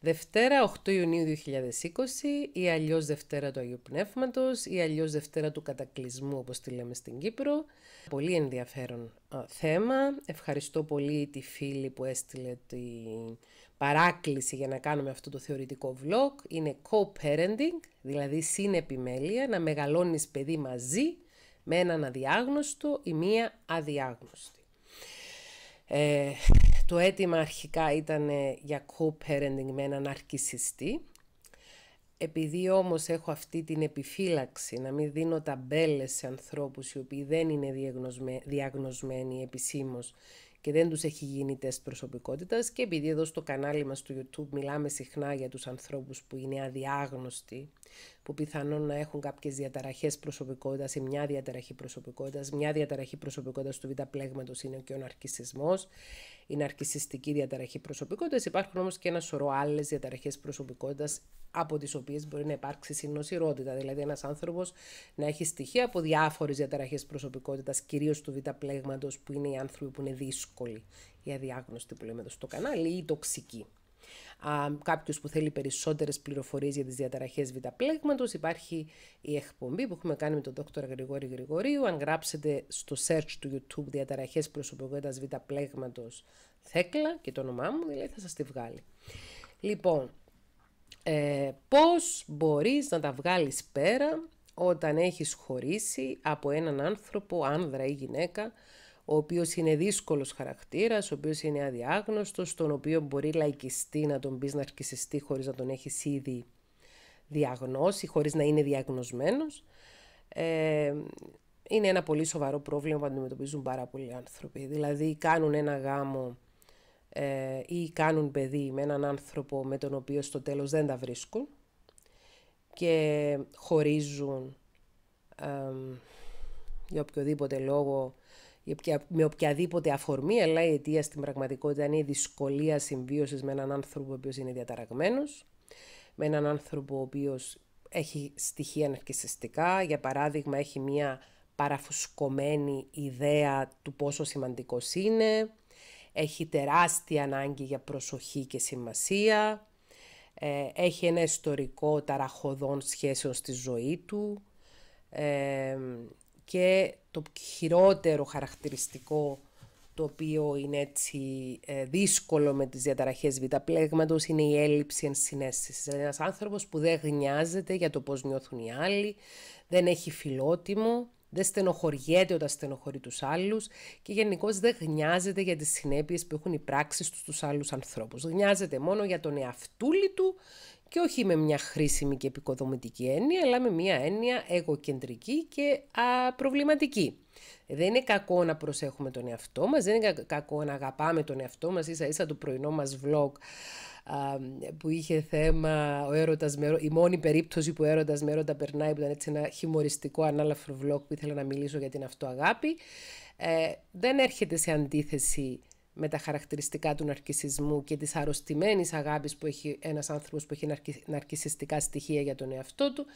Δευτέρα. 8 Ιουνίου 2020 ή αλλιώς Δευτέρα του Αγίου Πνεύματος ή αλλιώς Δευτέρα του Κατακλυσμού όπως τη λέμε στην Κύπρο. Πολύ ενδιαφέρον θέμα. Ευχαριστώ πολύ τη φίλη που έστειλε την παράκληση για να κάνουμε αυτό το θεωρητικό vlog. Είναι co-parenting, δηλαδή συνεπιμέλεια, να μεγαλώνεις παιδί μαζί με έναν αδιάγνωστο ή μία αδιάγνωστη. Ε, το αίτημα αρχικά ήταν για co-parenting με έναν αρκισιστή. Επειδή όμως έχω αυτή την επιφύλαξη να μην δίνω ταμπέλες σε ανθρώπους οι οποίοι δεν είναι διαγνωσμένοι επισήμως και δεν τους έχει γίνει τεστ προσωπικότητας και επειδή εδώ στο κανάλι μας του YouTube μιλάμε συχνά για τους ανθρώπους που είναι αδιάγνωστοι, που πιθανόν να έχουν κάποιες διαταραχές προσωπικότητας ή μια διαταραχή προσωπικότητας, μια διαταραχή προσωπικότητας του β' πλέγματος είναι και ο ναρκισισμός, η ναρκιστική διαταραχή προσωπικότητας. Υπάρχουν όμως και ένα σωρό άλλες διαταραχές προσωπικότητας από τις οποίες μπορεί να υπάρξει συνοσηρότητα. Δηλαδή, ένας άνθρωπος να έχει στοιχεία από διάφορες διαταραχές προσωπικότητας, κυρίως του β' πλέγματος, που είναι οι άνθρωποι που είναι δύσκολοι, οι αδιάγνωστοι που λέμε εδώ στο κανάλι, ή οι τοξικοί. Κάποιος που θέλει περισσότερες πληροφορίες για τις διαταραχές β' υπάρχει η εκπομπή που έχουμε κάνει με τον δ. Γρηγόρη Γρηγορίου. Αν γράψετε στο search του YouTube διαταραχές προσωπικότητας β' Θέκλα και το όνομά μου, δηλαδή θα σας τη βγάλει. Λοιπόν, ε, πώς μπορείς να τα βγάλεις πέρα όταν έχεις χωρίσει από έναν άνθρωπο, άνδρα ή γυναίκα, ο οποίος είναι δύσκολος χαρακτήρας, ο οποίος είναι αδιάγνωστος, τον οποίο μπορεί λαϊκιστή να τον πεις να αρκισιστεί χωρίς να τον έχεις ήδη διαγνώσει, χωρίς να είναι διαγνωσμένος. Ε, είναι ένα πολύ σοβαρό πρόβλημα που αντιμετωπίζουν πάρα πολλοί άνθρωποι. Δηλαδή κάνουν ένα γάμο ε, ή κάνουν παιδί με έναν άνθρωπο με τον οποίο στο τέλος δεν τα βρίσκουν και χωρίζουν ε, για οποιοδήποτε λόγο με οποιαδήποτε αφορμή, αλλά η αιτία στην πραγματικότητα είναι η δυσκολία συμβίωσης με έναν άνθρωπο ο οποίος είναι διαταραγμένος, με έναν άνθρωπο ο οποίος έχει στοιχεία ναρκιστικά, για παράδειγμα, έχει μία παραφουσκωμένη ιδέα του πόσο σημαντικός είναι, έχει τεράστια ανάγκη για προσοχή και σημασία, ε, έχει ένα ιστορικό ταραχωδών σχέσεων στη ζωή του, ε, και το χειρότερο χαρακτηριστικό το οποίο είναι έτσι ε, δύσκολο με τις διαταραχές β' πλέγματος είναι η έλλειψη ενσυναίσθησης. Δηλαδή ένας άνθρωπος που δεν γνιάζεται για το πώς νιώθουν οι άλλοι, δεν έχει φιλότιμο, δεν στενοχωριέται όταν στενοχωρεί τους άλλους και γενικώς δεν γνιάζεται για τις συνέπειες που έχουν οι πράξεις τους στους άλλους ανθρώπους. Γνιάζεται μόνο για τον εαυτούλη του και όχι με μια χρήσιμη και επικοδομητική έννοια, αλλά με μια έννοια εγωκεντρική και προβληματική. Δεν είναι κακό να προσέχουμε τον εαυτό μας, δεν είναι κακό να αγαπάμε τον εαυτό μας, ίσα ίσα το πρωινό μας vlog που είχε θέμα ο έρωτας με, η μόνη περίπτωση που ο έρωτας με έρωτα περνάει, που ήταν έτσι ένα χιουμοριστικό ανάλαφρο vlog που ήθελα να μιλήσω για την αυτοαγάπη, ε, δεν έρχεται σε αντίθεση με τα χαρακτηριστικά του ναρκισισμού και της αρρωστημένης αγάπης που έχει ένας άνθρωπος που έχει ναρκισιστικά στοιχεία για τον εαυτό του,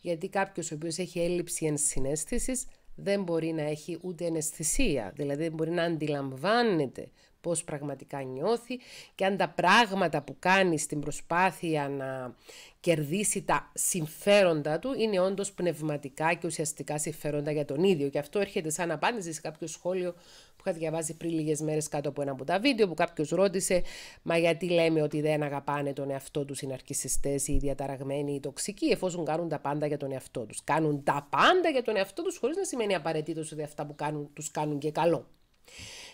γιατί κάποιος ο οποίος έχει έλλειψη ενσυναίσθησης δεν μπορεί να έχει ούτε εναισθησία, δηλαδή δεν μπορεί να αντιλαμβάνεται πώς πραγματικά νιώθει και αν τα πράγματα που κάνει στην προσπάθεια να κερδίσει τα συμφέροντα του είναι όντως πνευματικά και ουσιαστικά συμφέροντα για τον ίδιο. Και αυτό έρχεται σαν απάντηση σε κάποιο σχόλιο που είχα διαβάσει πριν λίγες μέρες κάτω από ένα από τα βίντεο που κάποιος ρώτησε «Μα γιατί λέμε ότι δεν αγαπάνε τον εαυτό τους οι ναρκισιστές, οι διαταραγμένοι, οι τοξικοί, εφόσον κάνουν τα πάντα για τον εαυτό τους». Κάνουν τα πάντα για τον εαυτό τους χωρίς να σημαίνει απαραίτητος ότι αυτά που κάνουν τους κάνουν και καλό.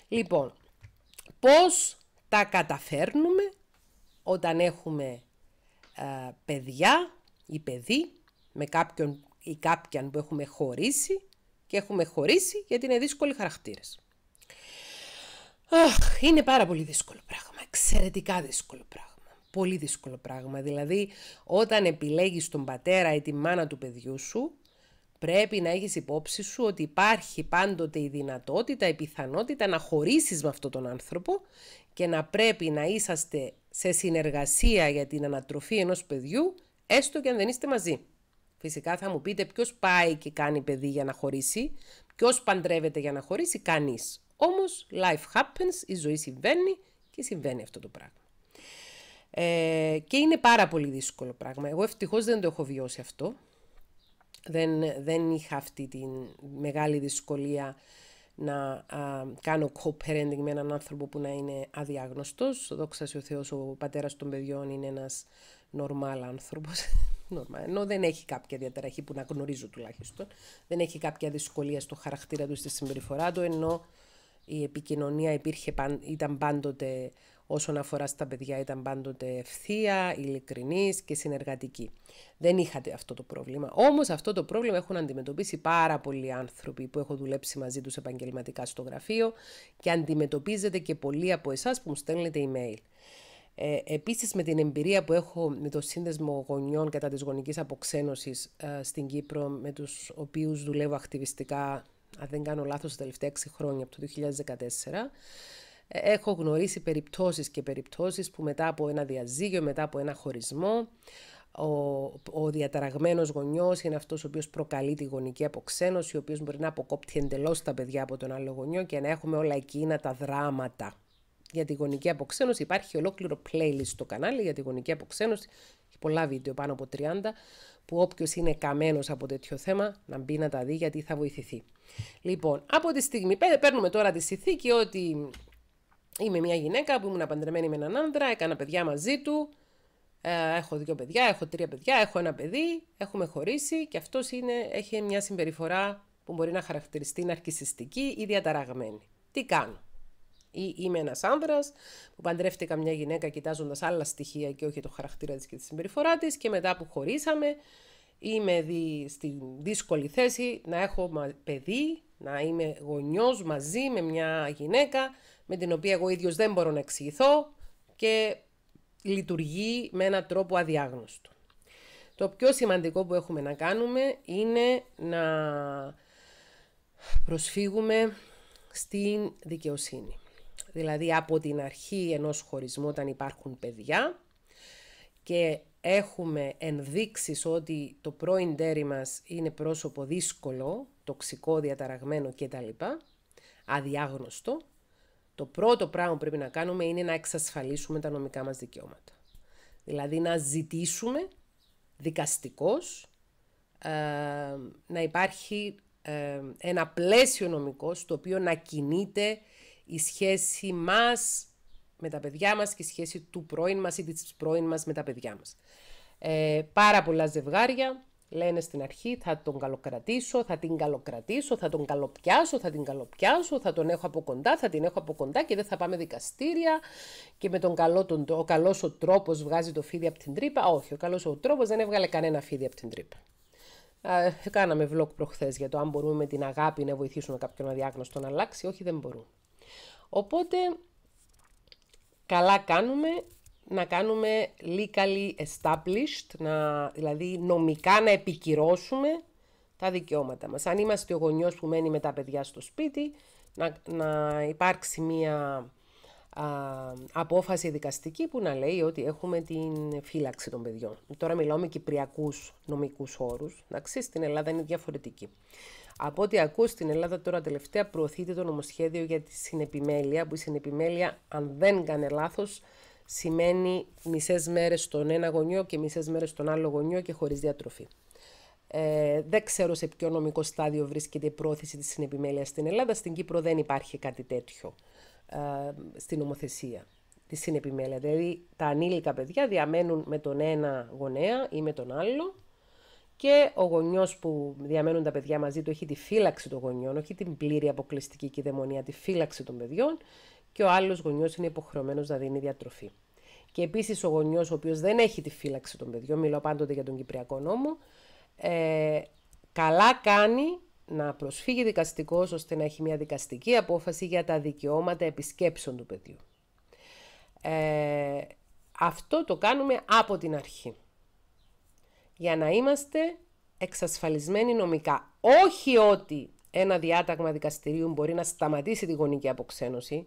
Λοιπόν, Πώς τα καταφέρνουμε όταν έχουμε παιδιά ή παιδί με κάποιον ή κάποιαν που έχουμε χωρίσει και έχουμε χωρίσει γιατί είναι δύσκολοι χαρακτήρες. Αχ, είναι πάρα πολύ δύσκολο πράγμα, εξαιρετικά δύσκολο πράγμα. Πολύ δύσκολο πράγμα. Δηλαδή, όταν επιλέγεις τον πατέρα ή τη μάνα του παιδιού σου, Πρέπει να έχεις υπόψη σου ότι υπάρχει πάντοτε η δυνατότητα, η πιθανότητα να χωρίσεις με αυτόν τον άνθρωπο και να πρέπει να είσαστε σε συνεργασία για την ανατροφή ενός παιδιού, έστω και αν δεν είστε μαζί. Φυσικά θα μου πείτε ποιος πάει και κάνει παιδί για να χωρίσει, ποιος παντρεύεται για να χωρίσει, κανείς. Όμως life happens, η ζωή συμβαίνει και συμβαίνει αυτό το πράγμα. Ε, και είναι πάρα πολύ δύσκολο πράγμα. Εγώ ευτυχώς δεν το έχω βιώσει αυτό δεν, δεν είχα αυτή τη μεγάλη δυσκολία να κάνω co-parenting με έναν άνθρωπο που να είναι αδιάγνωστος. Δόξα σε ο Θεός, ο πατέρας των παιδιών είναι ένας normal άνθρωπος. normal. Ενώ δεν έχει κάποια διαταραχή που να γνωρίζω τουλάχιστον. Δεν έχει κάποια δυσκολία στο χαρακτήρα του, στη συμπεριφορά του, ενώ η επικοινωνία υπήρχε, ήταν πάντοτε όσον αφορά στα παιδιά ήταν πάντοτε ευθεία, ειλικρινής και συνεργατική. Δεν είχατε αυτό το πρόβλημα. Όμως αυτό το πρόβλημα έχουν αντιμετωπίσει πάρα πολλοί άνθρωποι που έχω δουλέψει μαζί τους επαγγελματικά στο γραφείο και αντιμετωπίζεται και πολλοί από εσάς που μου στέλνετε email. Ε, επίσης με την εμπειρία που έχω με το σύνδεσμο γονιών κατά της γονικής αποξένωσης ε, στην Κύπρο με τους οποίους δουλεύω ακτιβιστικά αν δεν κάνω λάθος τα τελευταία 6 χρόνια από το 2014 ε, έχω γνωρίσει περιπτώσεις και περιπτώσεις που μετά από ένα διαζύγιο, μετά από ένα χωρισμό, ο, ο διαταραγμένος γονιός είναι αυτός ο οποίος προκαλεί τη γονική αποξένωση, ο οποίος μπορεί να αποκόπτει εντελώς τα παιδιά από τον άλλο γονιό και να έχουμε όλα εκείνα τα δράματα. Για τη γονική αποξένωση υπάρχει ολόκληρο playlist στο κανάλι για τη γονική αποξένωση. Έχει πολλά βίντεο, πάνω από 30, που όποιος είναι καμένος από τέτοιο θέμα να μπει να τα δει γιατί θα βοηθηθεί. Λοιπόν, από τη στιγμή, παίρνουμε τώρα τη συνθήκη ότι Είμαι μια γυναίκα που ήμουν παντρεμένη με έναν άντρα, έκανα παιδιά μαζί του. Ε, έχω δύο παιδιά, έχω τρία παιδιά, έχω ένα παιδί, έχουμε χωρίσει και αυτός έχει μια συμπεριφορά που μπορεί να χαρακτηριστεί ναρκιστική ή διαταραγμένη. Τι κάνω. είμαι ένας άνδρας που παντρεύτηκα μια γυναίκα κοιτάζοντας άλλα στοιχεία και όχι το χαρακτήρα της και τη συμπεριφορά της, και μετά που χωρίσαμε, είμαι δι... στη δύσκολη θέση να έχω παιδί να είμαι γονιός μαζί με μια γυναίκα με την οποία εγώ ίδιος δεν μπορώ να εξηγηθώ και λειτουργεί με έναν τρόπο αδιάγνωστο. Το πιο σημαντικό που έχουμε να κάνουμε είναι να προσφύγουμε στην δικαιοσύνη. Δηλαδή από την αρχή ενός χωρισμού όταν υπάρχουν παιδιά και έχουμε ενδείξεις ότι το πρώην τέρι μας είναι πρόσωπο δύσκολο τοξικό, διαταραγμένο κτλ. Αδιάγνωστο. Το πρώτο πράγμα που πρέπει να κάνουμε είναι να εξασφαλίσουμε τα νομικά μας δικαιώματα. Δηλαδή να ζητήσουμε δικαστικός ε, να υπάρχει ε, ένα πλαίσιο νομικό στο οποίο να κινείται η σχέση μας με τα παιδιά μας και η σχέση του πρώην μας ή της πρώην μας με τα παιδιά μας. Ε, πάρα πολλά ζευγάρια Λένε στην αρχή θα τον καλοκρατήσω, θα την καλοκρατήσω, θα τον καλοπιάσω, θα την καλοπιάσω, θα τον έχω από κοντά, θα την έχω από κοντά και δεν θα πάμε δικαστήρια και με τον καλό τον, ο καλός ο τρόπος βγάζει το φίδι από την τρύπα. Όχι, ο καλός ο τρόπος δεν έβγαλε κανένα φίδι από την τρύπα. Ε, κάναμε vlog προχθές για το αν μπορούμε με την αγάπη να βοηθήσουμε κάποιον αδιάγνωστο να αλλάξει. Όχι, δεν μπορούμε. Οπότε, καλά κάνουμε να κάνουμε legally established, να, δηλαδή νομικά να επικυρώσουμε τα δικαιώματα μας. Αν είμαστε ο γονιός που μένει με τα παιδιά στο σπίτι, να, να υπάρξει μία απόφαση δικαστική που να λέει ότι έχουμε την φύλαξη των παιδιών. Τώρα μιλάω με κυπριακούς νομικούς όρους, εντάξει, στην Ελλάδα είναι διαφορετική. Από ό,τι ακούω στην Ελλάδα τώρα τελευταία προωθείται το νομοσχέδιο για τη συνεπιμέλεια, που η συνεπιμέλεια, αν δεν κάνει λάθος, σημαίνει μισές μέρες στον ένα γονιό και μισές μέρες στον άλλο γονιό και χωρίς διατροφή. Ε, δεν ξέρω σε ποιο νομικό στάδιο βρίσκεται η πρόθεση της συνεπιμέλειας στην Ελλάδα. Στην Κύπρο δεν υπάρχει κάτι τέτοιο ε, στην νομοθεσία τη συνεπιμέλεια. Δηλαδή τα ανήλικα παιδιά διαμένουν με τον ένα γονέα ή με τον άλλο και ο γονιός που διαμένουν τα παιδιά μαζί του έχει τη φύλαξη των γονιών, όχι την πλήρη αποκλειστική κυδαιμονία, τη φύλαξη των παιδιών και ο άλλος γονιός είναι υποχρεωμένος να δίνει διατροφή. Και επίσης ο γονιός, ο οποίος δεν έχει τη φύλαξη των παιδιών, μιλώ πάντοτε για τον Κυπριακό νόμο, ε, καλά κάνει να προσφύγει δικαστικός ώστε να έχει μια δικαστική απόφαση για τα δικαιώματα επισκέψεων του παιδιού. Ε, αυτό το κάνουμε από την αρχή. Για να είμαστε εξασφαλισμένοι νομικά. Όχι ότι ένα διάταγμα δικαστηρίου μπορεί να σταματήσει τη γονική αποξένωση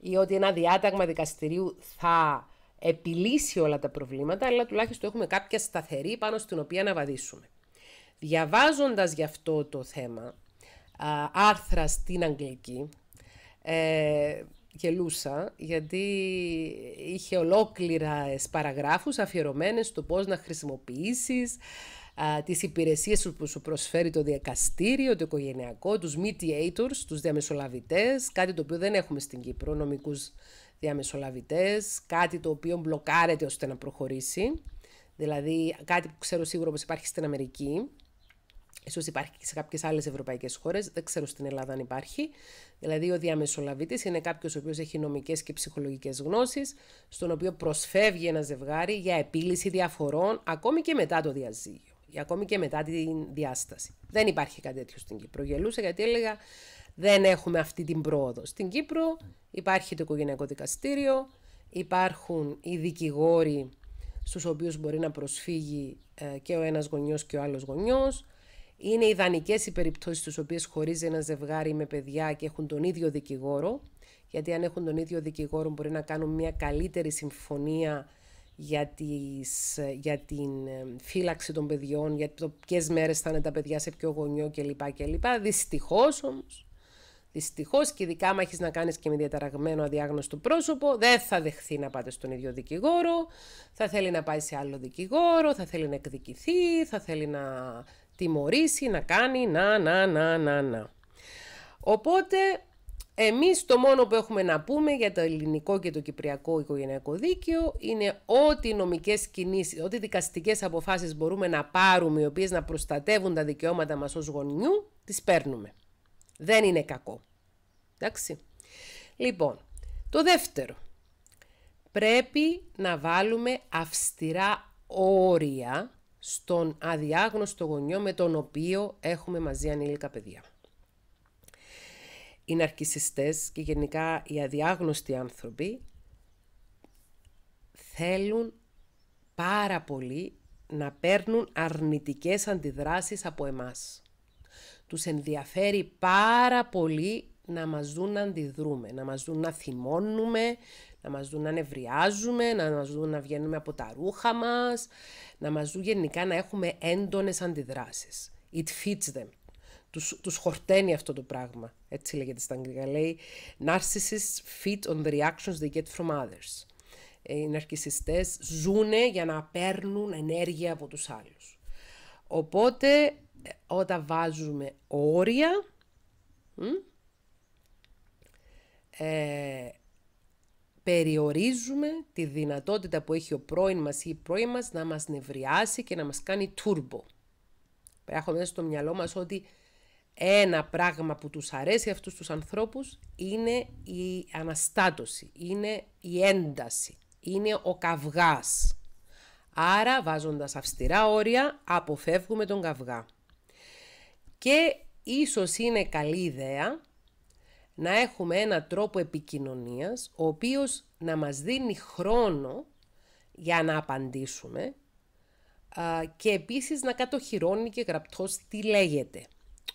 ή ότι ένα διάταγμα δικαστηρίου θα επιλύσει όλα τα προβλήματα, αλλά τουλάχιστον έχουμε κάποια σταθερή πάνω στην οποία να βαδίσουμε. Διαβάζοντας γι' αυτό το θέμα άρθρα στην Αγγλική, ε, γελούσα γιατί είχε ολόκληρα παραγράφους αφιερωμένες στο πώς να χρησιμοποιήσεις τις υπηρεσίες που σου προσφέρει το διακαστήριο, το οικογενειακό, τους mediators, τους διαμεσολαβητές, κάτι το οποίο δεν έχουμε στην Κύπρο, νομικούς διαμεσολαβητές, κάτι το οποίο μπλοκάρεται ώστε να προχωρήσει. Δηλαδή, κάτι που ξέρω σίγουρα πως υπάρχει στην Αμερική, ίσως υπάρχει και σε κάποιες άλλες ευρωπαϊκές χώρες, δεν ξέρω στην Ελλάδα αν υπάρχει. Δηλαδή, ο διαμεσολαβήτης είναι κάποιος ο οποίος έχει νομικές και ψυχολογικές γνώσεις, στον οποίο προσφεύγει ένα ζευγάρι για επίλυση διαφορών, ακόμη και μετά το διαζύγιο ακόμη και μετά την διάσταση. Δεν υπάρχει κάτι τέτοιο στην Κύπρο. Γελούσα γιατί έλεγα δεν έχουμε αυτή την πρόοδο. Στην Κύπρο υπάρχει το οικογενειακό δικαστήριο, υπάρχουν οι δικηγόροι στους οποίους μπορεί να προσφύγει ε, και ο ένας γονιός και ο άλλος γονιός. Είναι ιδανικές οι περιπτώσεις στις οποίες χωρίζει ένα ζευγάρι με παιδιά και έχουν τον ίδιο δικηγόρο. Γιατί αν έχουν τον ίδιο δικηγόρο, μπορεί να κάνουν μια καλύτερη συμφωνία για, για την φύλαξη των παιδιών, για το ποιες μέρες θα είναι τα παιδιά σε ποιο γονιό κλπ. κλπ. Δυστυχώς όμως, δυστυχώς και ειδικά άμα έχεις να κάνεις και με διαταραγμένο αδιάγνωστο πρόσωπο, δεν θα δεχθεί να πάτε στον ίδιο δικηγόρο, θα θέλει να πάει σε άλλο δικηγόρο, θα θέλει να εκδικηθεί, θα θέλει να τιμωρήσει, να κάνει, να, να, να, να, να. Οπότε εμείς το μόνο που έχουμε να πούμε για το ελληνικό και το κυπριακό οικογενειακό δίκαιο είναι ότι νομικές κινήσεις, ότι δικαστικές αποφάσεις μπορούμε να πάρουμε, οι οποίες να προστατεύουν τα δικαιώματα μας ως γονιού, τις παίρνουμε. Δεν είναι κακό. Εντάξει. Λοιπόν, το δεύτερο. Πρέπει να βάλουμε αυστηρά όρια στον αδιάγνωστο γονιό με τον οποίο έχουμε μαζί ανήλικα παιδιά οι ναρκισιστές και γενικά οι αδιάγνωστοι άνθρωποι θέλουν πάρα πολύ να παίρνουν αρνητικές αντιδράσεις από εμάς. Τους ενδιαφέρει πάρα πολύ να μας δουν να αντιδρούμε, να μας δουν να θυμώνουμε, να μας δουν να νευριάζουμε, να μας δουν να βγαίνουμε από τα ρούχα μας, να μας δουν γενικά να έχουμε έντονες αντιδράσεις. It fits them τους, τους χορταίνει αυτό το πράγμα. Έτσι λέγεται στα αγγλικά. Λέει «Narcissists feed on the reactions they get from others». Ε, οι ναρκισιστές ζούνε για να παίρνουν ενέργεια από τους άλλους. Οπότε, όταν βάζουμε όρια, ε, περιορίζουμε τη δυνατότητα που έχει ο πρώην μας ή η πρώην μας να μας νευριάσει και να μας κάνει τούρμπο. Έχουμε στο μυαλό μας ότι ένα πράγμα που τους αρέσει αυτούς τους ανθρώπους είναι η αναστάτωση, είναι η ένταση, είναι ο καυγάς. Άρα βάζοντας αυστηρά όρια αποφεύγουμε τον καυγά. Και ίσως είναι καλή ιδέα να έχουμε ένα τρόπο επικοινωνίας ο οποίος να μας δίνει χρόνο για να απαντήσουμε και επίσης να κατοχυρώνει και γραπτώς τι λέγεται.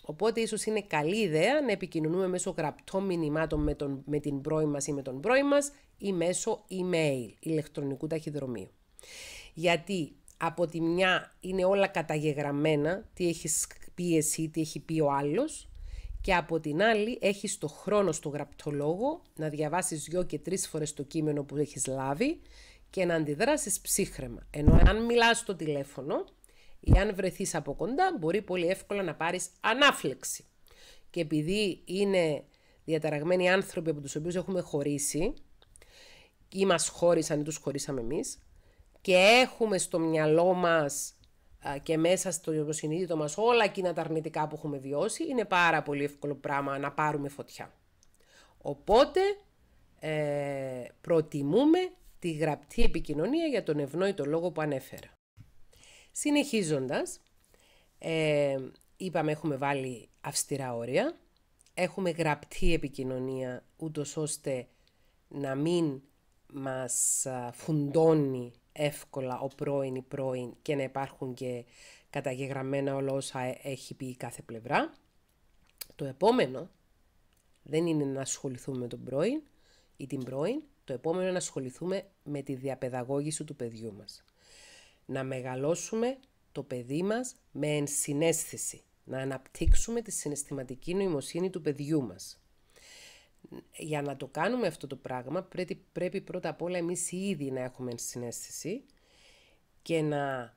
Οπότε ίσως είναι καλή ιδέα να επικοινωνούμε μέσω γραπτών μηνυμάτων με, τον, με την πρώη μας ή με τον πρώη μας ή μέσω email, ηλεκτρονικού ταχυδρομείου. Γιατί από τη μια είναι όλα καταγεγραμμένα, τι έχει πει εσύ, τι έχει πει ο άλλος και από την άλλη έχεις το χρόνο στο γραπτό λόγο να διαβάσεις δυο και τρεις φορές το κείμενο που έχεις λάβει και να αντιδράσεις ψύχρεμα. Ενώ αν μιλάς στο τηλέφωνο, Εάν βρεθείς από κοντά, μπορεί πολύ εύκολα να πάρεις ανάφλεξη. Και επειδή είναι διαταραγμένοι άνθρωποι από τους οποίους έχουμε χωρίσει, ή μας χώρισαν ή τους χωρίσαμε εμείς, και έχουμε στο μυαλό μας και μέσα στο συνείδητο μας όλα εκείνα τα αρνητικά που έχουμε βιώσει, είναι πάρα πολύ εύκολο πράγμα να πάρουμε φωτιά. Οπότε ε, προτιμούμε τη γραπτή επικοινωνία για τον ευνόητο λόγο που ανέφερα. Συνεχίζοντας, ε, είπαμε έχουμε βάλει αυστηρά όρια, έχουμε γραπτή επικοινωνία ούτως ώστε να μην μας φουντώνει εύκολα ο πρώην ή πρώην και να υπάρχουν και καταγεγραμμένα όλα όσα ε, έχει πει κάθε πλευρά. Το επόμενο δεν είναι να ασχοληθούμε με τον πρώην ή την πρώην, το επόμενο είναι να ασχοληθούμε με τη διαπαιδαγώγηση του παιδιού μας να μεγαλώσουμε το παιδί μας με ενσυναίσθηση, να αναπτύξουμε τη συναισθηματική νοημοσύνη του παιδιού μας. Για να το κάνουμε αυτό το πράγμα πρέπει, πρώτα απ' όλα εμείς ίδιοι να έχουμε ενσυναίσθηση και να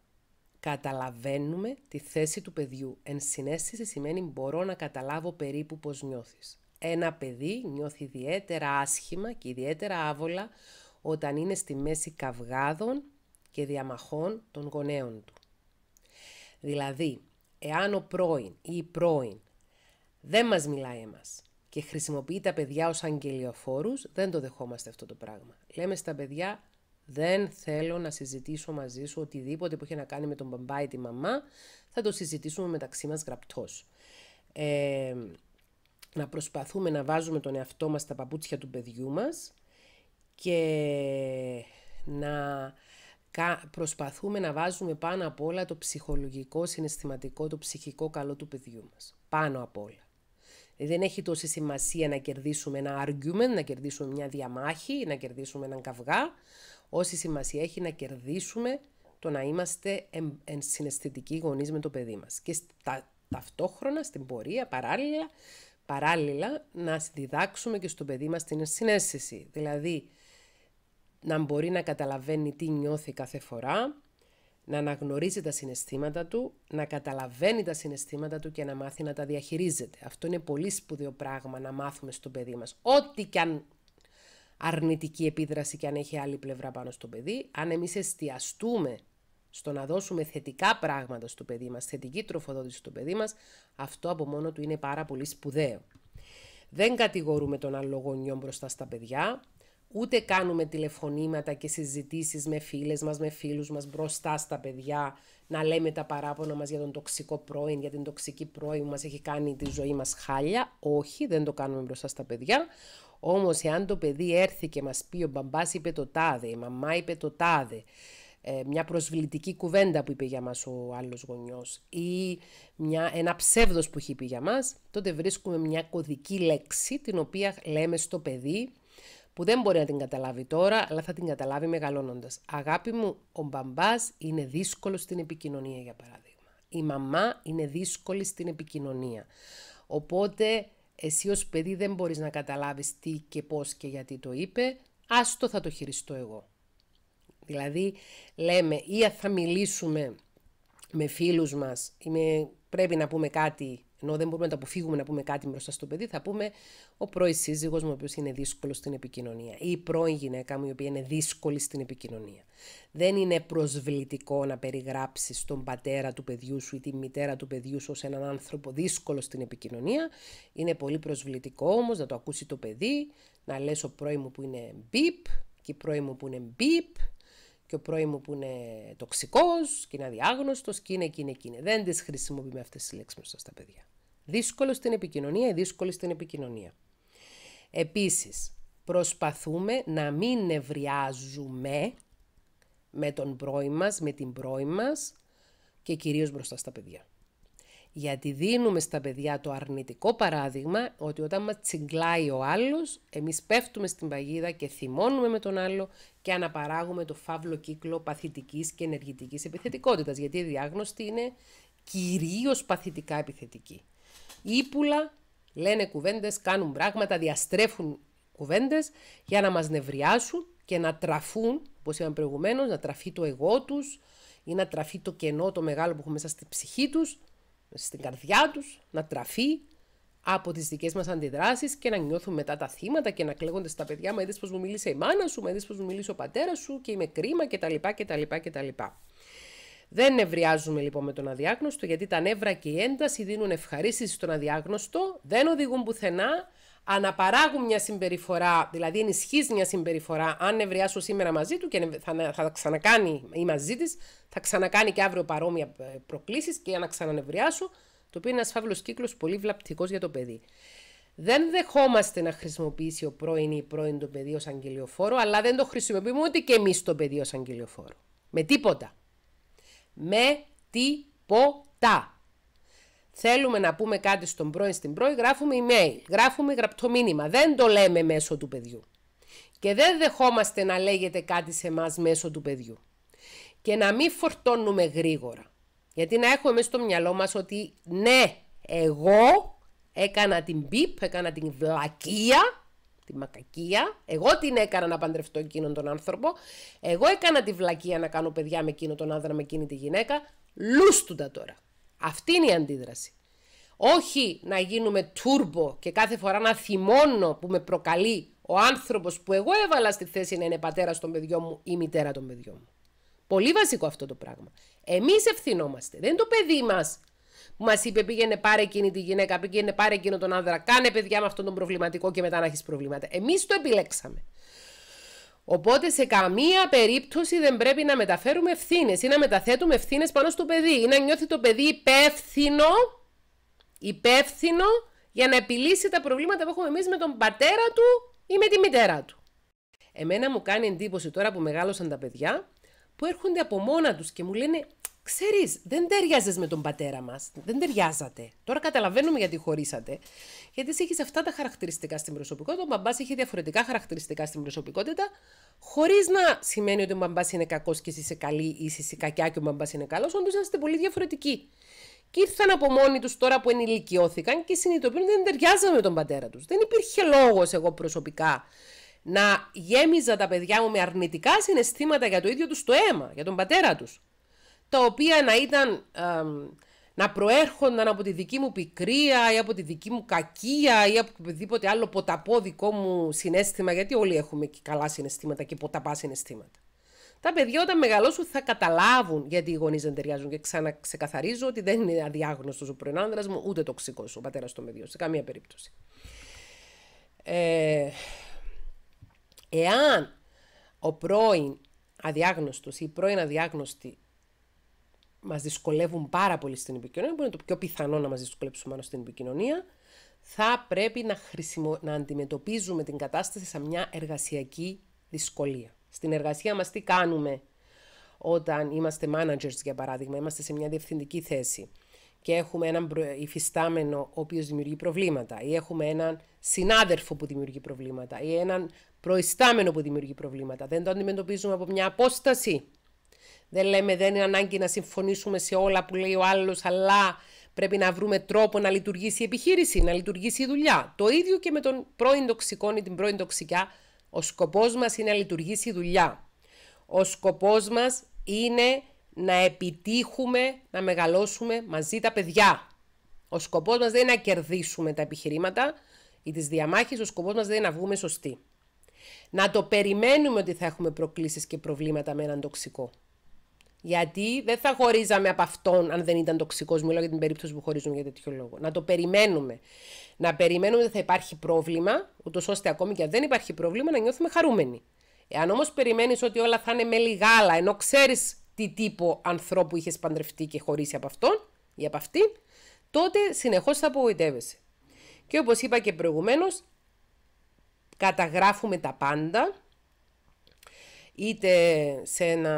καταλαβαίνουμε τη θέση του παιδιού. Ενσυναίσθηση σημαίνει μπορώ να καταλάβω περίπου πώς νιώθεις. Ένα παιδί νιώθει ιδιαίτερα άσχημα και ιδιαίτερα άβολα όταν είναι στη μέση καυγάδων και διαμαχών των γονέων του. Δηλαδή, εάν ο πρώην ή η πρώην δεν μας μιλάει εμάς και χρησιμοποιεί τα παιδιά ως αγγελιοφόρους, δεν το δεχόμαστε αυτό το πράγμα. Λέμε στα παιδιά, δεν θέλω να συζητήσω μαζί σου οτιδήποτε που έχει να κάνει με τον μπαμπά ή τη μαμά, θα το συζητήσουμε μεταξύ μας γραπτός. Ε, να προσπαθούμε να βάζουμε τον εαυτό μας στα παπούτσια του παιδιού μας και να προσπαθούμε να βάζουμε πάνω απ' όλα το ψυχολογικό, συναισθηματικό, το ψυχικό καλό του παιδιού μας. Πάνω απ' όλα. Δεν έχει τόση σημασία να κερδίσουμε ένα argument, να κερδίσουμε μια διαμάχη, να κερδίσουμε έναν καυγά, όση σημασία έχει να κερδίσουμε το να είμαστε συναισθητικοί γονείς με το παιδί μας. Και ταυτόχρονα, στην πορεία, παράλληλα, παράλληλα, να διδάξουμε και στο παιδί μας την συνέστηση. Δηλαδή, να μπορεί να καταλαβαίνει τι νιώθει κάθε φορά, να αναγνωρίζει τα συναισθήματα του, να καταλαβαίνει τα συναισθήματα του και να μάθει να τα διαχειρίζεται. Αυτό είναι πολύ σπουδαίο πράγμα να μάθουμε στο παιδί μας. Ό,τι και αν αρνητική επίδραση και αν έχει άλλη πλευρά πάνω στο παιδί, αν εμείς εστιαστούμε στο να δώσουμε θετικά πράγματα στο παιδί μας, θετική τροφοδότηση στο παιδί μας, αυτό από μόνο του είναι πάρα πολύ σπουδαίο. Δεν κατηγορούμε τον γονιό μπροστά στα παιδιά, ούτε κάνουμε τηλεφωνήματα και συζητήσεις με φίλες μας, με φίλους μας μπροστά στα παιδιά να λέμε τα παράπονα μας για τον τοξικό πρώην, για την τοξική πρώην που μας έχει κάνει τη ζωή μας χάλια. Όχι, δεν το κάνουμε μπροστά στα παιδιά. Όμως εάν το παιδί έρθει και μας πει ο μπαμπάς είπε το τάδε, η μαμά είπε το τάδε, ε, μια προσβλητική κουβέντα που είπε για μας ο άλλος γονιός ή μια, ένα ψεύδος που έχει πει για μας, τότε βρίσκουμε μια κωδική λέξη την οποία λέμε στο παιδί που δεν μπορεί να την καταλάβει τώρα, αλλά θα την καταλάβει μεγαλώνοντας. Αγάπη μου, ο μπαμπάς είναι δύσκολος στην επικοινωνία, για παράδειγμα. Η μαμά είναι δύσκολη στην επικοινωνία. Οπότε εσύ ως παιδί δεν μπορείς να καταλάβεις τι και πώς και γιατί το είπε, άστο θα το χειριστώ εγώ. Δηλαδή λέμε ή θα μιλήσουμε με φίλους μας ή πρέπει να πούμε κάτι ενώ δεν μπορούμε να το αποφύγουμε να πούμε κάτι μπροστά στο παιδί, θα πούμε ο πρώην σύζυγος μου, ο οποίος είναι δύσκολος στην επικοινωνία, ή η πρώην γυναίκα μου, η οποία είναι δύσκολη στην επικοινωνία. Δεν είναι προσβλητικό να περιγράψεις τον πατέρα του παιδιού σου ή τη μητέρα του παιδιού σου ως έναν άνθρωπο δύσκολο στην επικοινωνία. Είναι πολύ προσβλητικό όμως, να το ακούσει το παιδί, να λες ο πρώην μου που είναι μπιπ και η πρώην μου που είναι μπιπ και ο πρώην μου που είναι τοξικός και είναι αδιάγνωστος και είναι εκείνη, εκείνη. Δεν τις χρησιμοποιούμε αυτές τις λέξεις μπροστά στα παιδιά. Δύσκολο στην επικοινωνία ή δύσκολη στην επικοινωνία. Επίσης, προσπαθούμε να μην νευριάζουμε με τον πρώην μας, με την πρώη μας και κυρίως μπροστά στα παιδιά. Γιατί δίνουμε στα παιδιά το αρνητικό παράδειγμα ότι όταν μας τσιγκλάει ο άλλος, εμείς πέφτουμε στην παγίδα και θυμώνουμε με τον άλλο και αναπαράγουμε το φαύλο κύκλο παθητικής και ενεργητικής επιθετικότητας, γιατί η διάγνωστη είναι κυρίως παθητικά επιθετική ύπουλα λένε κουβέντες, κάνουν πράγματα, διαστρέφουν κουβέντες για να μας νευριάσουν και να τραφούν, όπως είπαμε προηγουμένως, να τραφεί το εγώ τους ή να τραφεί το κενό το μεγάλο που έχουν μέσα στην ψυχή τους, στην καρδιά τους, να τραφεί από τις δικές μας αντιδράσεις και να νιώθουν μετά τα θύματα και να κλαίγονται στα παιδιά. Μα είδες πως μου μίλησε η μάνα σου, μα είδες πως μου μίλησε ο πατέρας σου και είμαι κρίμα κτλ. κτλ, κτλ. Δεν νευριάζουμε λοιπόν με τον αδιάγνωστο, γιατί τα νεύρα και η ένταση δίνουν ευχαρίστηση στον αδιάγνωστο, δεν οδηγούν πουθενά, αναπαράγουν μια συμπεριφορά, δηλαδή ενισχύει μια συμπεριφορά. Αν νευριάσω σήμερα μαζί του και θα, θα ξανακάνει ή μαζί της, θα ξανακάνει και αύριο παρόμοια ε, προκλήσεις και να ξανανευριάσω, το οποίο είναι ένας φαύλος κύκλος πολύ βλαπτικός για το παιδί. Δεν δεχόμαστε να χρησιμοποιήσει ο πρώην ή η πρώην το παιδί ως αγγελιοφόρο, αλλά δεν το χρησιμοποιούμε ούτε και εμείς το παιδί ως αγγελιοφόρο. Με τίποτα με τίποτα. Θέλουμε να πούμε κάτι στον πρώην στην πρώην, γράφουμε email, γράφουμε γραπτό μήνυμα. Δεν το λέμε μέσω του παιδιού. Και δεν δεχόμαστε να λέγεται κάτι σε εμάς μέσω του παιδιού. Και να μην φορτώνουμε γρήγορα. Γιατί να έχουμε στο μυαλό μας ότι ναι, εγώ έκανα την πιπ, έκανα την βλακία τη μακακία. Εγώ την έκανα να παντρευτώ εκείνον τον άνθρωπο. Εγώ έκανα τη βλακεία να κάνω παιδιά με εκείνον τον άνδρα, με εκείνη τη γυναίκα. Λούστουντα τώρα. Αυτή είναι η αντίδραση. Όχι να γίνουμε τούρμπο και κάθε φορά να θυμώνω που με προκαλεί ο άνθρωπος που εγώ έβαλα στη θέση να είναι πατέρα των παιδιών μου ή μητέρα των παιδιών μου. Πολύ βασικό αυτό το πράγμα. Εμείς ευθυνόμαστε. Δεν είναι το παιδί μας Μας είπε πήγαινε πάρε εκείνη τη γυναίκα, πήγαινε πάρε εκείνο τον άνδρα. Κάνε παιδιά με αυτόν τον προβληματικό και μετά να έχεις προβλήματα. Εμείς το επιλέξαμε. Οπότε σε καμία περίπτωση δεν πρέπει να μεταφέρουμε ευθύνες ή να μεταθέτουμε ευθύνες πάνω στο παιδί ή να νιώθει το παιδί υπεύθυνο, υπεύθυνο για να επιλύσει τα προβλήματα που έχουμε εμείς με τον πατέρα του ή με τη μητέρα του. Εμένα μου κάνει εντύπωση τώρα που μεγάλωσαν τα παιδιά που έρχονται από μόνα τους και μου λένε ξέρεις, δεν ταιριάζε με τον πατέρα μας. Δεν ταιριάζατε. Τώρα καταλαβαίνουμε γιατί χωρίσατε. Γιατί εσύ έχεις αυτά τα χαρακτηριστικά στην προσωπικότητα. Ο μπαμπάς έχει διαφορετικά χαρακτηριστικά στην προσωπικότητα. Χωρίς να σημαίνει ότι ο μπαμπάς είναι κακός και εσύ είσαι καλή ή εσύ είσαι κακιά και ο μπαμπάς είναι καλός. Όντως είστε πολύ διαφορετικοί. Και ήρθαν από μόνοι τους τώρα που ενηλικιώθηκαν και συνειδητοποιούν ότι δεν ταιριάζαν με τον πατέρα τους. Δεν υπήρχε λόγος εγώ προσωπικά να γέμιζα τα παιδιά μου με αρνητικά συναισθήματα για το ίδιο τους το αίμα, για τον πατέρα τους τα οποία να ήταν... να προέρχονταν από τη δική μου πικρία ή από τη δική μου κακία ή από οποιοδήποτε άλλο ποταπό δικό μου συνέστημα, γιατί όλοι έχουμε και καλά συναισθήματα και ποταπά συναισθήματα. Τα παιδιά όταν μεγαλώσουν θα καταλάβουν γιατί οι γονείς δεν ταιριάζουν. Και ξαναξεκαθαρίζω ότι δεν είναι αδιάγνωστος ο πρώην άνδρας μου, ούτε τοξικός ο πατέρας των παιδιών, σε καμία περίπτωση. Ε, εάν ο πρώην αδιάγνωστος ή η πρώην δεν ταιριαζουν και ξαναξεκαθαριζω οτι δεν ειναι αδιαγνωστο ο πρωην μου ουτε τοξικο ο πατερα των παιδιων σε καμια περιπτωση ε εαν ο πρωην αδιαγνωστο η η πρωην αδιαγνωστη Μας δυσκολεύουν πάρα πολύ στην επικοινωνία, που είναι το πιο πιθανό να μας δυσκολέψουν μάλλον στην επικοινωνία, θα πρέπει να, χρησιμο... να αντιμετωπίζουμε την κατάσταση σαν μια εργασιακή δυσκολία. Στην εργασία μας τι κάνουμε όταν είμαστε managers, για παράδειγμα, είμαστε σε μια διευθυντική θέση και έχουμε έναν υφιστάμενο ο οποίος δημιουργεί προβλήματα ή έχουμε έναν συνάδελφο που δημιουργεί προβλήματα ή έναν προϊστάμενο που δημιουργεί προβλήματα. Δεν το αντιμετωπίζουμε από μια απόσταση. Δεν λέμε δεν είναι ανάγκη να συμφωνήσουμε σε όλα που λέει ο άλλος, αλλά πρέπει να βρούμε τρόπο να λειτουργήσει η επιχείρηση, να λειτουργήσει η δουλειά. Το ίδιο και με τον πρώην τοξικό ή την πρώην τοξικά. Ο σκοπός μας είναι να λειτουργήσει η δουλειά. Ο σκοπός μας είναι να επιτύχουμε να μεγαλώσουμε μαζί τα παιδιά. Ο σκοπός μας δεν είναι να κερδίσουμε τα επιχειρήματα ή τις διαμάχες, ο σκοπός μας δεν είναι να βγούμε σωστοί. Να το περιμένουμε ότι θα έχουμε προκλήσεις και προβλήματα με έναν τοξικό. Γιατί δεν θα χωρίζαμε από αυτόν αν δεν ήταν τοξικός. Μιλάω για την περίπτωση που χωρίζουμε για τέτοιο λόγο. Να το περιμένουμε. Να περιμένουμε ότι θα υπάρχει πρόβλημα, ούτως ώστε ακόμη και αν δεν υπάρχει πρόβλημα να νιώθουμε χαρούμενοι. Εάν όμως περιμένεις ότι όλα θα είναι με λιγάλα, ενώ ξέρεις τι τύπο ανθρώπου είχες παντρευτεί και χωρίσει από αυτόν ή από αυτή, τότε συνεχώς θα απογοητεύεσαι. Και όπως είπα και προηγουμένως, καταγράφουμε τα πάντα είτε σε ένα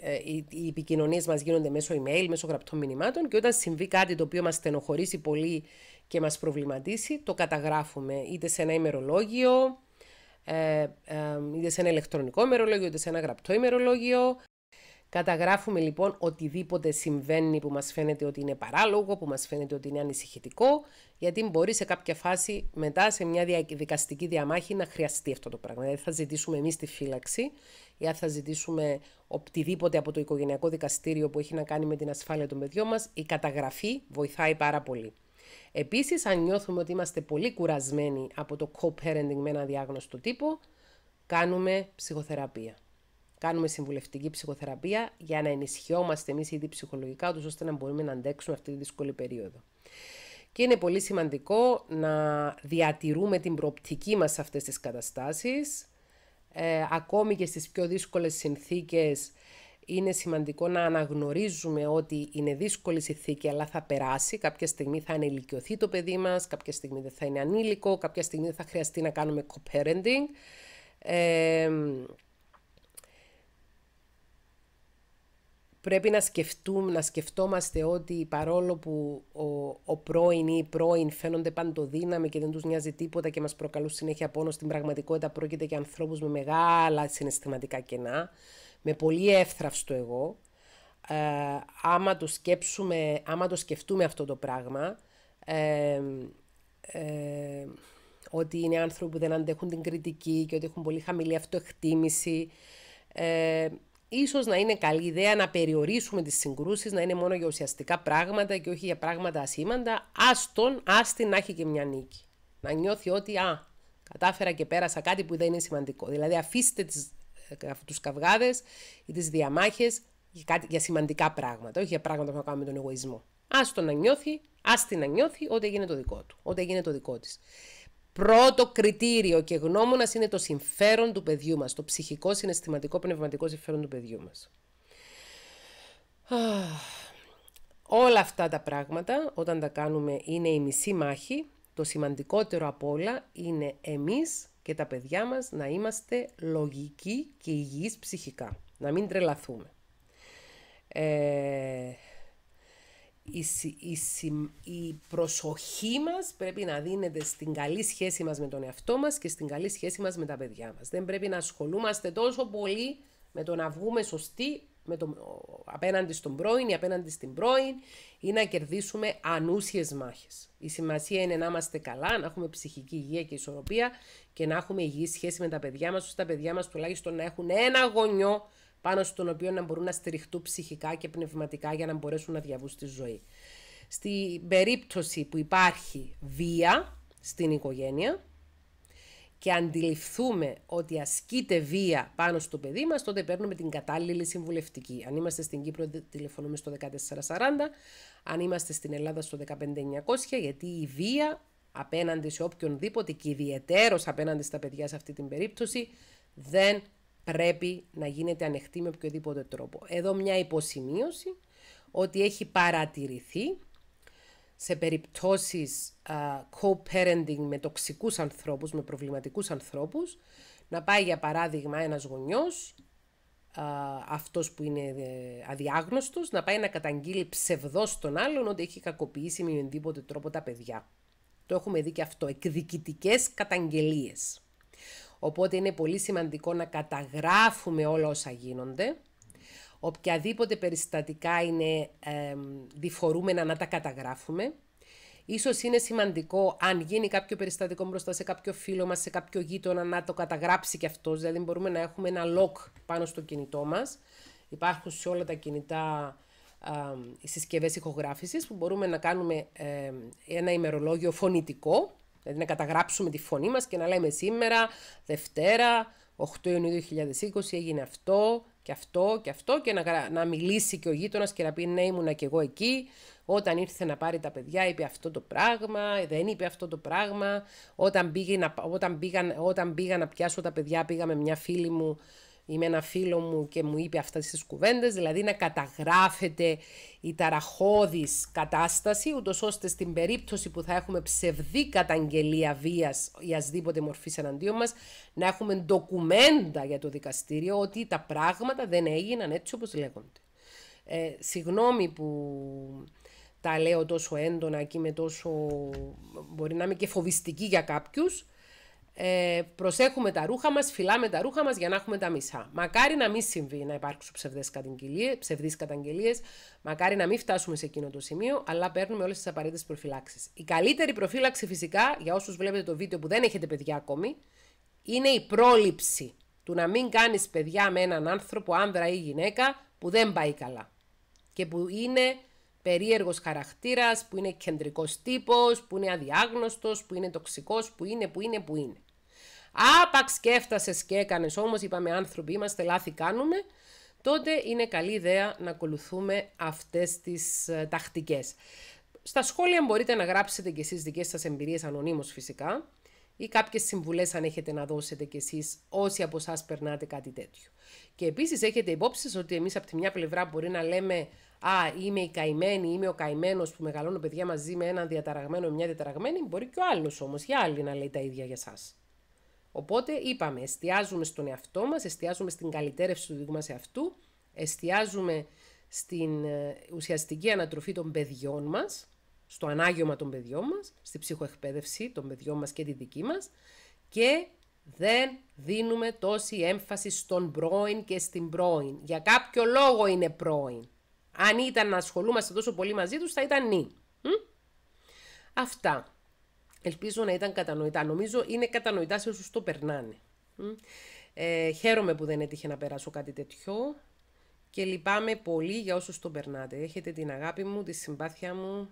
ε, οι, επικοινωνίες μας γίνονται μέσω email, μέσω γραπτών μηνυμάτων και όταν συμβεί κάτι το οποίο μας στενοχωρήσει πολύ και μας προβληματίσει, το καταγράφουμε είτε σε ένα ημερολόγιο, ε, ε, είτε σε ένα ηλεκτρονικό ημερολόγιο, είτε σε ένα γραπτό ημερολόγιο. Καταγράφουμε λοιπόν οτιδήποτε συμβαίνει που μας φαίνεται ότι είναι παράλογο, που μας φαίνεται ότι είναι ανησυχητικό, γιατί μπορεί σε κάποια φάση μετά σε μια δικαστική διαμάχη να χρειαστεί αυτό το πράγμα. Δηλαδή θα ζητήσουμε εμείς τη φύλαξη ή αν θα ζητήσουμε οτιδήποτε από το οικογενειακό δικαστήριο που έχει να κάνει με την ασφάλεια των παιδιών μας, η καταγραφή βοηθάει πάρα πολύ. Επίσης, αν νιώθουμε ότι είμαστε πολύ κουρασμένοι από το co-parenting με ένα διάγνωστο τύπο, κάνουμε ψυχοθεραπεία. Κάνουμε συμβουλευτική ψυχοθεραπεία για να ενισχυόμαστε εμείς ήδη ψυχολογικά, του ώστε να μπορούμε να αντέξουμε αυτή τη δύσκολη περίοδο. Και είναι πολύ σημαντικό να διατηρούμε την προοπτική μας σε αυτές τις καταστάσεις, ε, ακόμη και στις πιο δύσκολες συνθήκες είναι σημαντικό να αναγνωρίζουμε ότι είναι δύσκολη συνθήκη, αλλά θα περάσει. Κάποια στιγμή θα ανελικιωθεί το παιδί μας, κάποια στιγμή δεν θα είναι ανήλικο, κάποια στιγμή θα χρειαστεί να κάνουμε co-parenting. Ε, πρέπει να σκεφτούμε, να σκεφτόμαστε ότι παρόλο που ο, ο πρώην ή η πρώην φαίνονται παντοδύναμοι και δεν τους νοιάζει τίποτα και μας προκαλούν συνέχεια πόνο, στην πραγματικότητα πρόκειται για ανθρώπους με μεγάλα συναισθηματικά κενά, με πολύ εύθραυστο εγώ. Ε, άμα, το σκέψουμε, άμα το σκεφτούμε αυτό το πράγμα, ε, ε, ότι είναι άνθρωποι που δεν αντέχουν την κριτική και ότι έχουν πολύ χαμηλή αυτοεκτίμηση, ε, ίσως να είναι καλή ιδέα να περιορίσουμε τις συγκρούσεις, να είναι μόνο για ουσιαστικά πράγματα και όχι για πράγματα ασήμαντα, άστον, άστη να έχει και μια νίκη. Να νιώθει ότι, α, κατάφερα και πέρασα κάτι που δεν είναι σημαντικό. Δηλαδή αφήστε τις, ε, τους καυγάδες ή τις διαμάχες για, σημαντικά πράγματα, όχι για πράγματα που να κάνουμε τον εγωισμό. Άστον να νιώθει, άστη να νιώθει, ό,τι έγινε το δικό του, ό,τι έγινε το δικό της πρώτο κριτήριο και γνώμονας είναι το συμφέρον του παιδιού μας, το ψυχικό, συναισθηματικό, πνευματικό συμφέρον του παιδιού μας. Όλα αυτά τα πράγματα όταν τα κάνουμε είναι η μισή μάχη. Το σημαντικότερο απ' όλα είναι εμείς και τα παιδιά μας να είμαστε λογικοί και υγιείς ψυχικά. Να μην τρελαθούμε. Ε, η, η, η προσοχή μας πρέπει να δίνεται στην καλή σχέση μας με τον εαυτό μας και στην καλή σχέση μας με τα παιδιά μας. Δεν πρέπει να ασχολούμαστε τόσο πολύ με το να βγούμε σωστοί με το, απέναντι στον πρώην ή απέναντι στην πρώην ή να κερδίσουμε ανούσιες μάχες. Η σημασία είναι να είμαστε καλά, να έχουμε ψυχική υγεία και ισορροπία και να έχουμε υγιή σχέση με τα παιδιά μας, ώστε τα παιδιά μας τουλάχιστον να έχουν ένα γονιό πάνω στον οποίο να μπορούν να στηριχτούν ψυχικά και πνευματικά για να μπορέσουν να διαβούν στη ζωή. Στην περίπτωση που υπάρχει βία στην οικογένεια και αντιληφθούμε ότι ασκείται βία πάνω στο παιδί μας, τότε παίρνουμε την κατάλληλη συμβουλευτική. Αν είμαστε στην Κύπρο τηλεφωνούμε στο 1440, αν είμαστε στην Ελλάδα στο 15900, γιατί η βία απέναντι σε οποιονδήποτε και ιδιαιτέρως απέναντι στα παιδιά σε αυτή την περίπτωση δεν πρέπει να γίνεται ανοιχτή με οποιοδήποτε τρόπο. Εδώ μια υποσημείωση ότι έχει παρατηρηθεί σε περιπτώσεις co-parenting με τοξικούς ανθρώπους, με προβληματικούς ανθρώπους, να πάει για παράδειγμα ένας γονιός, αυτός που είναι ε, αδιάγνωστος, να πάει να καταγγείλει ψευδός τον άλλον ότι έχει κακοποιήσει με οποιοδήποτε τρόπο τα παιδιά. Το έχουμε δει και αυτό, εκδικητικές καταγγελίες. Οπότε είναι πολύ σημαντικό να καταγράφουμε όλα όσα γίνονται. Οποιαδήποτε περιστατικά είναι ε, διφορούμενα να τα καταγράφουμε. Ίσως είναι σημαντικό αν γίνει κάποιο περιστατικό μπροστά σε κάποιο φίλο μας, σε κάποιο γείτονα να το καταγράψει και αυτός. Δηλαδή μπορούμε να έχουμε ένα lock πάνω στο κινητό μας. Υπάρχουν σε όλα τα κινητά ε, συσκευές ηχογράφησης που μπορούμε να κάνουμε ένα ημερολόγιο φωνητικό Δηλαδή να καταγράψουμε τη φωνή μας και να λέμε σήμερα, Δευτέρα, 8 Ιουνίου 2020 έγινε αυτό και αυτό και αυτό και να, να μιλήσει και ο γείτονας και να πει ναι ήμουνα και εγώ εκεί. Όταν ήρθε να πάρει τα παιδιά είπε αυτό το πράγμα, δεν είπε αυτό το πράγμα. Όταν να, όταν πήγαν όταν πήγα να πιάσω τα παιδιά πήγα με μια φίλη μου ή ένα φίλο μου και μου είπε αυτά τις κουβέντες, δηλαδή να καταγράφεται η ταραχώδης κατάσταση, ούτως ώστε στην περίπτωση που θα έχουμε ψευδή καταγγελία βίας ή ασδήποτε μορφής εναντίον μας, να έχουμε ντοκουμέντα για το δικαστήριο ότι τα πράγματα δεν έγιναν έτσι όπως λέγονται. Ε, συγγνώμη που τα λέω τόσο έντονα και με τόσο... μπορεί να είμαι και φοβιστική για κάποιους, ε, προσέχουμε τα ρούχα μας, φυλάμε τα ρούχα μας για να έχουμε τα μισά. Μακάρι να μην συμβεί να υπάρξουν ψευδές καταγγελίες, ψευδείς καταγγελίες, μακάρι να μην φτάσουμε σε εκείνο το σημείο, αλλά παίρνουμε όλες τις απαραίτητες προφυλάξεις. Η καλύτερη προφύλαξη φυσικά, για όσους βλέπετε το βίντεο που δεν έχετε παιδιά ακόμη, είναι η πρόληψη του να μην κάνεις παιδιά με έναν άνθρωπο, άνδρα ή γυναίκα, που δεν πάει καλά και που είναι περίεργος χαρακτήρας που είναι κεντρικός τύπος, που είναι αδιάγνωστος, που είναι τοξικός, που είναι, που είναι, που είναι. Άπαξ και έφτασες και έκανες όμως, είπαμε άνθρωποι είμαστε, λάθη κάνουμε. Τότε είναι καλή ιδέα να ακολουθούμε αυτές τις ε, τακτικές. Στα σχόλια μπορείτε να γράψετε και εσείς δικές σας εμπειρίες ανωνύμως φυσικά ή κάποιες συμβουλές αν έχετε να δώσετε κι εσείς όσοι από εσάς περνάτε κάτι τέτοιο. Και επίσης έχετε υπόψη ότι εμείς από τη μια πλευρά μπορεί να λέμε «Α, είμαι η καημένη, είμαι ο καημένος που μεγαλώνω παιδιά μαζί με έναν διαταραγμένο ή μια διαταραγμένη», μπορεί και ο άλλος όμως, για άλλη να λέει τα ίδια για σας. Οπότε είπαμε, εστιάζουμε στον εαυτό μας, εστιάζουμε στην καλυτέρευση του δικού μας εαυτού, εστιάζουμε στην ε, ουσιαστική ανατροφή των παιδιών μας, στο ανάγιωμα των παιδιών μας, στη ψυχοεκπαίδευση των παιδιών μας και τη δική μας και δεν δίνουμε τόση έμφαση στον πρώην και στην πρώην. Για κάποιο λόγο είναι πρώην. Αν ήταν να ασχολούμαστε τόσο πολύ μαζί τους θα ήταν νη. Αυτά. Ελπίζω να ήταν κατανοητά. Νομίζω είναι κατανοητά σε όσους το περνάνε. Ε, χαίρομαι που δεν έτυχε να περάσω κάτι τέτοιο και λυπάμαι πολύ για όσους το περνάτε. Έχετε την αγάπη μου, τη συμπάθεια μου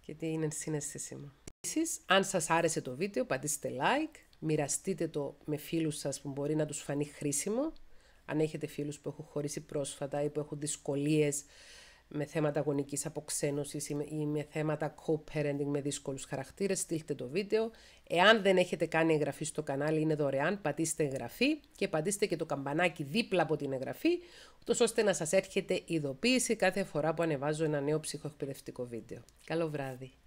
και την συνέστησή μου. Επίσης, αν σας άρεσε το βίντεο, πατήστε like, μοιραστείτε το με φίλους σας που μπορεί να τους φανεί χρήσιμο. Αν έχετε φίλους που έχουν χωρίσει πρόσφατα ή που έχουν δυσκολίες με θέματα γονικής αποξένωσης ή με θέματα co-parenting με δύσκολους χαρακτήρες, στείλτε το βίντεο. Εάν δεν έχετε κάνει εγγραφή στο κανάλι, είναι δωρεάν, πατήστε εγγραφή και πατήστε και το καμπανάκι δίπλα από την εγγραφή, ώστε να σας έρχεται ειδοποίηση κάθε φορά που ανεβάζω ένα νέο ψυχοεκπαιδευτικό βίντεο. Καλό βράδυ!